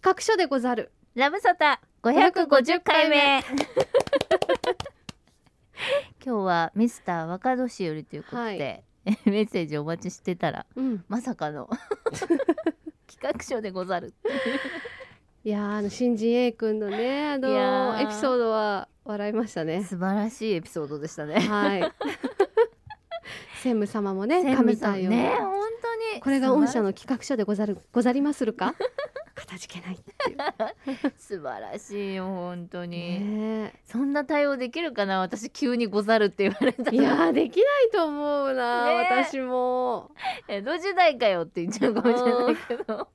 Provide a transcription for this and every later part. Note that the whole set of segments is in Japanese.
企画書でござるラブソタ550回目 今日はミスター若年寄りということで、はい、メッセージお待ちしてたら、うん、まさかの 企画書でござるいやあの新人 A 君のねあのエピソードは笑いましたね素晴らしいエピソードでしたねはい 専務様もね神対応ね本当にこれが御社の企画書でござるござりまするかたじけないい 素晴らしいよ本当に、ね、そんな対応できるかな私急に「ござる」って言われたいやできないと思うな、ね、私も江戸時代かよって言っちゃうかもしれないけど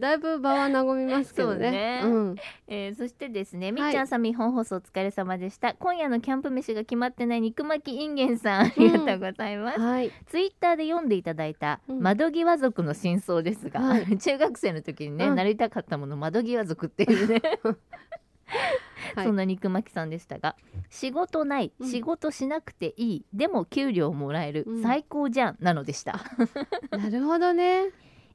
だいぶ場は和みますけどね。ねうん、えー、そしてですね、みっちゃんさん、日本放送お疲れ様でした。今夜のキャンプ飯が決まってない肉巻きインゲンさん、ありがとうございます。うんはい、ツイッターで読んでいただいた窓際族の真相ですが、うん、中学生の時にね、なりたかったもの窓際族っていうね。そんな肉巻きさんでしたが、はい、仕事ない、仕事しなくていい、うん、でも給料もらえる、うん、最高じゃんなのでしたなるほどね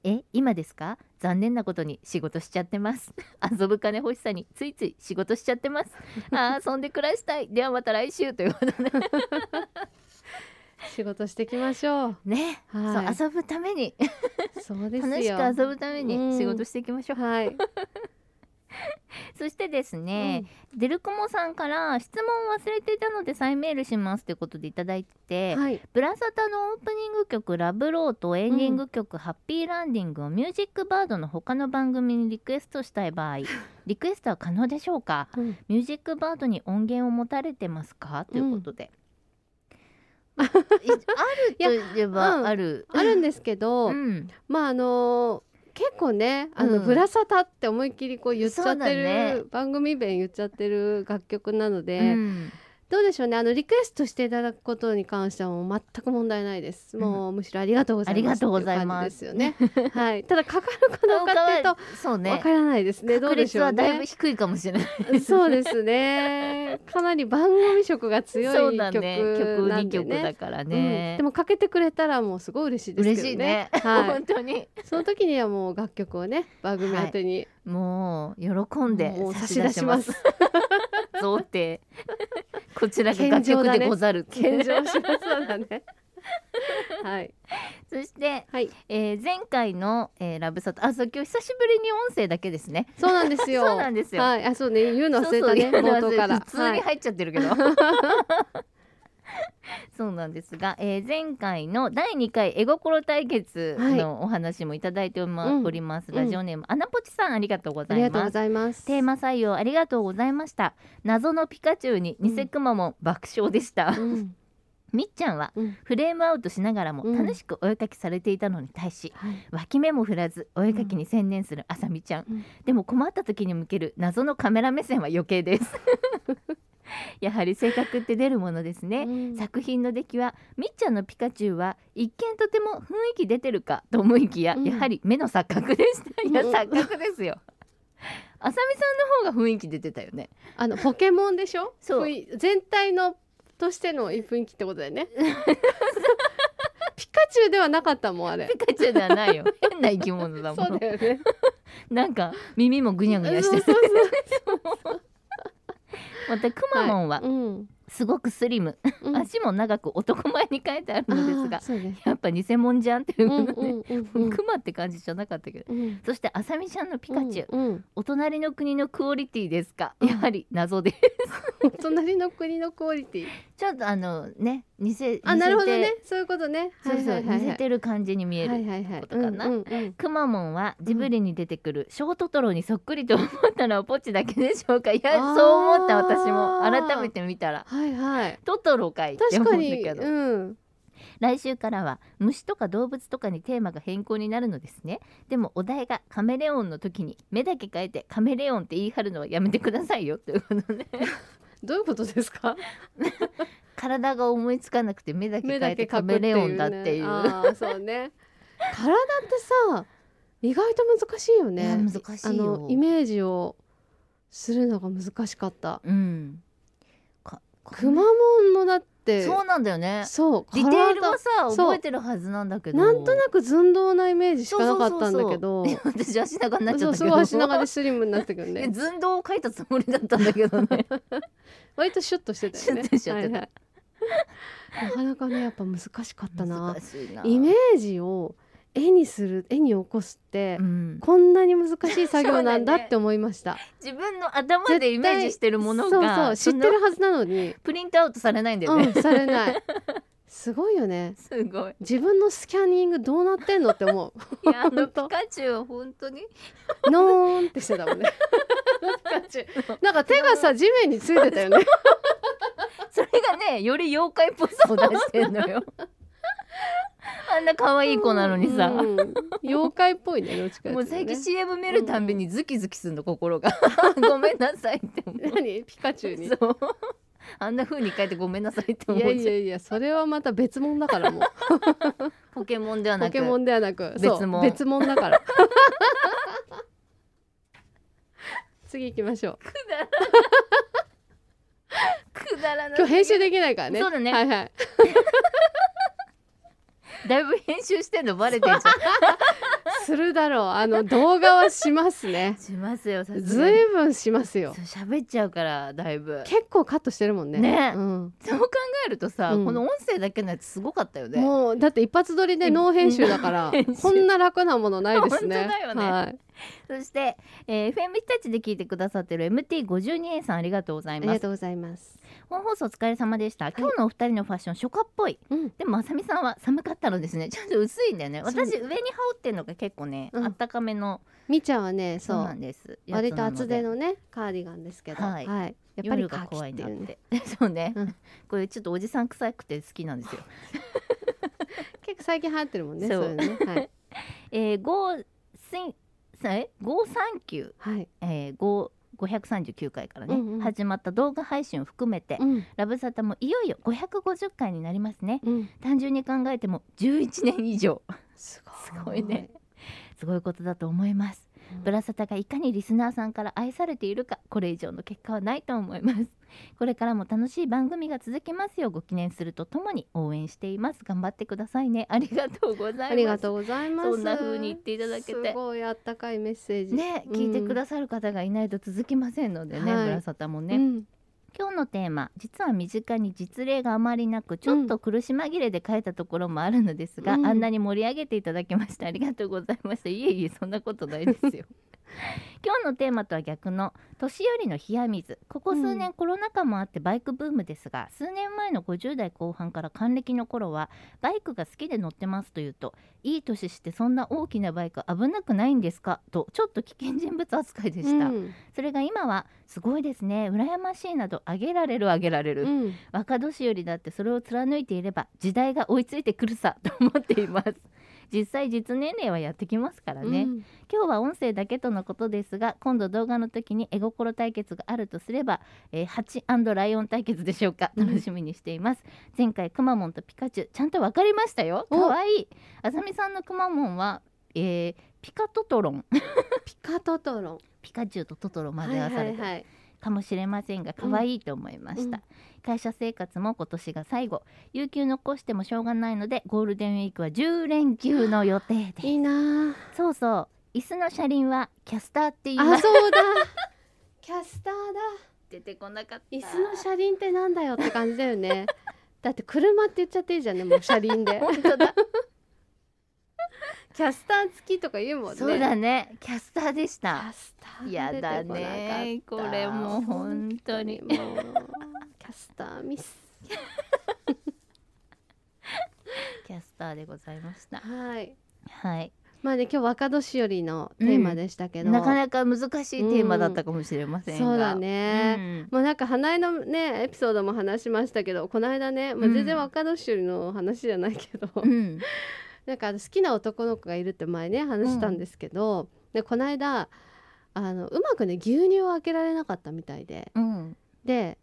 え今ですか残念なことに仕事しちゃってます 遊ぶ金欲しさについつい仕事しちゃってますあ遊んで暮らしたいではまた来週ということで 仕事していきましょうね、はい、そう遊ぶためにそうです楽しく遊ぶために仕事していきましょう、はいそしてですね、うん、デルクモさんから質問忘れていたので再メールしますということでいただいて、はい、ブラサタのオープニング曲「ラブロー」とエンディング曲「ハッピーランディング」をミュージックバードの他の番組にリクエストしたい場合 リクエストは可能でしょうか、うん、ミュージックバードに音源を持たれてますかということで。うんあるといえばあ る、うん、あるんですけど、うん、まああの結構ねあの、うん、ブラって思いっきりこう言っちゃってる、ね、番組弁言っちゃってる楽曲なので、うん、どうでしょうねあのリクエストしていただくことに関してはもう全く問題ないです、もうむしろありがとうございますありがとうございますですよねはいただかかるかどうかっていうとそうねわからないですねどうでしょう、ね、だいぶ低いかもしれない、ね、そうですねかなり番組色が強い曲なんで、ね、曲2曲だからね、うん、でもかけてくれたらもうすごい嬉しいですけどねはい、本当にその時にはもう楽曲をね番組宛てに、はい、もう喜んで差し出します贈呈こちらが楽曲でござる、献上しなそうだねはい、そして、はい、えー、前回の、えー、ラブサタあそう今日久しぶりに音声だけですねそうなんですよ そうなんですよはいあそうね言うの忘れたね冒頭から普通に入っちゃってるけど、はい そうなんですが、えー、前回の第2回絵心対決のお話もいただいております、はいラジオネーム、うん、アナポチさんありがとうございますテーマ採用ありがとうございました謎のピカチュウにニセクマも爆笑でした、うん みっちゃんはフレームアウトしながらも楽しくお絵かきされていたのに対し、うん脇目も振らずお絵かきに専念するあさみちゃん、うん、でも困った時に向ける謎のカメラ目線は余計です やはり性格って出るものですね、うん、作品の出来はみっちゃんのピカチュウは一見とても雰囲気出てるかと思いきや、うん、やはり目の錯覚でしたいや錯覚ですよ、あさみさんの方が雰囲気出てたよねあのポケモンでしょそう全体のとしての雰囲気ってことだよね ピカチュウではなかったもんあれピカチュウではないよ変な生き物だもん そうだよねなんか耳もぐにゃぐにゃしてるそうそうそうまたくまモンは、すごくスリム、うん、足も長く男前に書いてあるのですが、やっぱ偽物じゃんっていうとで、クマって感じじゃなかったけど、うん、そしてあさみちゃんのピカチュウ、うんうん、お隣の国のクオリティですかやはり謎です お隣の国のクオリティちょっとあのね似せあなるほどねそういうことねそうそう、似せてる感じに見えることかなくまモンはジブリに出てくるショートトロにそっくりと思ったのはポチだけでしょうかいやそう思った私も改めて見たらはいはいトトロかいって思うんけど、うん来週からは虫とか動物とかにテーマが変更になるのですねでもお題がカメレオンの時に目だけ変えてカメレオンって言い張るのはやめてくださいよということね どういうことですか 体が思いつかなくて目だけ変えてカメレオンだっていう。うそうね 体ってさ意外と難しいよね難しいあのイメージをするのが難しかった。くまモンのだってそうなんだよねそうディテールはさ覚えてるはずなんだけどなんとなく寸胴なイメージしかなかったんだけど私足長になっちゃったそう足長でスリムになったけどね 寸胴を書いたつもりだったんだけどね 割とシュッとしてたよね、はいはい、なかなかねやっぱ難しかったなイメージを絵にする絵に起こすって、うん、こんなに難しい作業なんだって思いました、ね、自分の頭でイメージしてるものがそうそう知ってるはずなのにプリントアウトされないんだよね、うん、されないすごいよねすごい自分のスキャニングどうなってんのって思ういやあのピカチュウ本当にノーンってしてたもんねピカチュウなんか手がさ地面についてたよね それがねより妖怪っぽさを出してんのよ あんな可愛い子なのにさ、うんうん、妖怪っぽいねどっちか、ね、もう最近 CM 見るたんびにズキズキすんの心が ごめんなさいって何ピカチュウにそうあんな風に書いてごめんなさいって思っちゃういやいやいやそれはまた別物だからもう ポケモンではなくポケモンではなく別物別物だから次行きましょうくだらない今日編集できないからねそうだねはいはい だいぶ編集してんのバレてんじゃん するだろうあの動画はしますね しますよずいぶんしますよ喋っちゃうからだいぶ結構カットしてるもんねね、うん、そう考えるとさ、うん、この音声だけのやつすごかったよねもうだって一発撮りでノー編集だから、こんな楽なものないですね 本当だよね、はいそして、えー、FM 日立で聞いてくださってる MT52A さんありがとうございます。ありがとうございます。本放送お疲れ様でした。今日のお二人のファッション初夏っぽい。うん、でもあさみさんは寒かったのですね。ちょっと薄いんだよね。私上に羽織ってるのが結結構ね、あったかめのみちゃんはねそうなんです割と厚手のねカーディガンですけどはい、やっぱりが怖いなって そうね、これちょっとおじさん臭くて好きなんですよ 結構最近流行ってるもんねそうねはい えー、5え五三九はいえー、5 539回からね、うんうん、始まった動画配信を含めて、うん、ラブサタもいよいよ550回になりますね、うん、単純に考えても11年以上すごいねすごいことだと思います、うん、ブラサタがいかにリスナーさんから愛されているかこれ以上の結果はないと思います これからも楽しい番組が続きますよご記念するとともに応援しています頑張ってくださいねありがとうございますありがとうございますそんな風に言っていただけてすごいあったかいメッセージね、うん、聞いてくださる方がいないと続きませんのでね、はい、ブラサタもね、うん今日のテーマ実は身近に実例があまりなくちょっと苦し紛れで書いたところもあるのですが、うん、あんなに盛り上げていただきましてありがとうございましたいえいえそんなことないですよ 今日のテーマとは逆の年寄りの冷や水ここ数年コロナ禍もあってバイクブームですが、うん、数年前の50代後半から還暦の頃はバイクが好きで乗ってますというといい年してそんな大きなバイク危なくないんですかとちょっと危険人物扱いでした、うん、それが今はすごいですね羨ましいなどあげられるあげられる、うん、若年寄りだってそれを貫いていれば時代が追いついてくるさと思っています実際実年齢はやってきますからね、うん、今日は音声だけとのことですが今度動画の時に絵心対決があるとすれば、えー、8ライオン対決でしょうか楽しみにしています、うん、前回くまモンとピカチュウちゃんと分かりましたよかわいいあさみさんのくまモンは、えー、ピカトトロンピカトトロン ピカチュウとトトロ混ぜ合わされて、はいはいかもしれませんが可愛いと思いました、うん、会社生活も今年が最後有給残してもしょうがないのでゴールデンウィークは10連休の予定ですいいなそうそう椅子の車輪はキャスターって言いますそうだキャスターだ出てこなかった椅子の車輪ってなんだよって感じだよねだって車って言っちゃっていいじゃんねもう車輪で 本当だキャスター付きとか言うもんねそうだねキャスターでしたキャスターやだねこれもう本当にもうキャスターミス キャスターでございましたはいはいまあね今日若年寄りのテーマでしたけど、うん、なかなか難しいテーマだったかもしれませんが、うん、そうだね、うん、もうなんか花江のねエピソードも話しましたけどこの間ね、まあ、全然若年寄りの話じゃないけど、うん。なんか好きな男の子がいるって前ね話したんですけど、うん、でこの間あのうまくね牛乳を開けられなかったみたいで、うん、で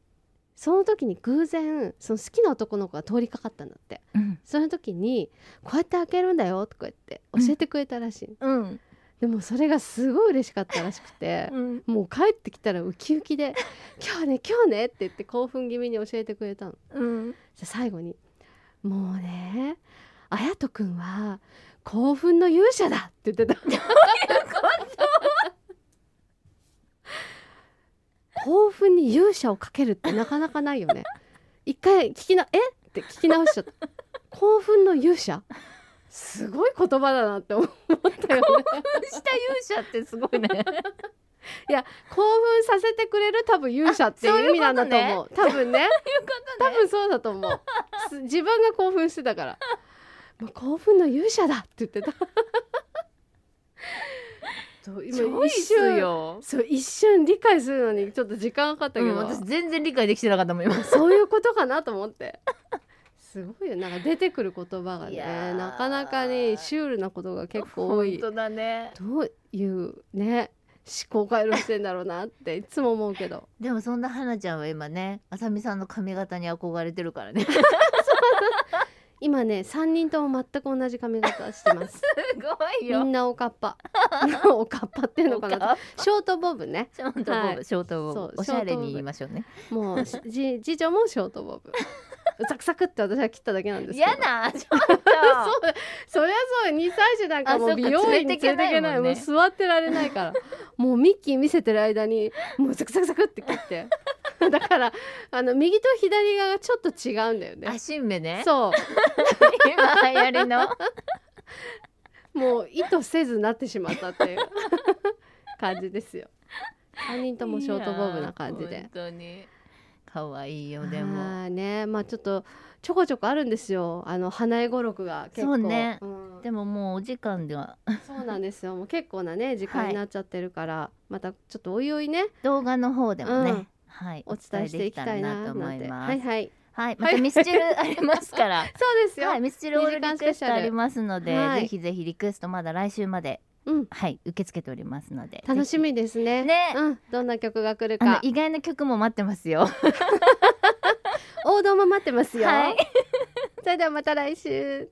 その時に偶然その好きな男の子が通りかかったんだって、うん、その時に「こうやって開けるんだよ」とか言って教えてくれたらしい、うんでもそれがすごい嬉しかったらしくて、うん、もう帰ってきたらウキウキで「今日ね今日ね」って言って興奮気味に教えてくれたの、うん、じゃ最後に「もうねあやとくんは興奮の勇者だって言ってた。どういうこと興奮に勇者をかけるってなかなかないよね。一回聞きな、えって聞き直しちゃった。興奮の勇者すごい言葉だなって思ったよね。興奮した勇者ってすごいね。いや興奮させてくれる多分勇者っていう意味なんだと思う、ね、多分ねね、多分そうだと思う自分が興奮してたからまあ、興奮の勇者だって言ってた 一瞬よそう一瞬理解するのにちょっと時間かかったけど、うん、私全然理解できてなかったもん今そういうことかなと思ってすごいよなんか出てくる言葉がねなかなかねシュールなことが結構多い本当だねどういうね思考回路してんだろうなっていつも思うけどでもそんな花ちゃんは今ねあさみさんの髪型に憧れてるからね 今ね3人とも全く同じ髪型してますすごいよみんなおかっぱ おかっぱっていうのかなショートボブねショートボブ、はい、ショートボブおしゃれに言いましょうねもうじ 次女もショートボブサクサクって私は切っただけなんです嫌なちょっとそう そりゃそう二歳児なんかもう美容院に連れてけないも、ね,、う座ってられないからもうミッキー見せてる間にもうサクサクサクって切って だからあの右と左側がちょっと違うんだよね足んねそう今流行りのもう意図せずなってしまったっていう感じですよ三人ともショートボブな感じで本当に可愛いよでもねまあちょっとちょこちょこあるんですよあの花江語録が結構そうね、うん、でももうお時間ではそうなんですよもう結構なね時間になっちゃってるから、はい、またちょっとおいおいね動画の方でもね、うんはい、お伝えしていきたいなと思います。はいはい。はい、またミスチルありますから。そうですよ。はい、ミスチルオールリクエストありますので、ぜひぜひリクエストまだ来週まで。うん、はい受け付けておりますので楽しみですねね、うん、どんな曲が来るか意外な曲も待ってますよ 王道も待ってますよ、はい、それではまた来週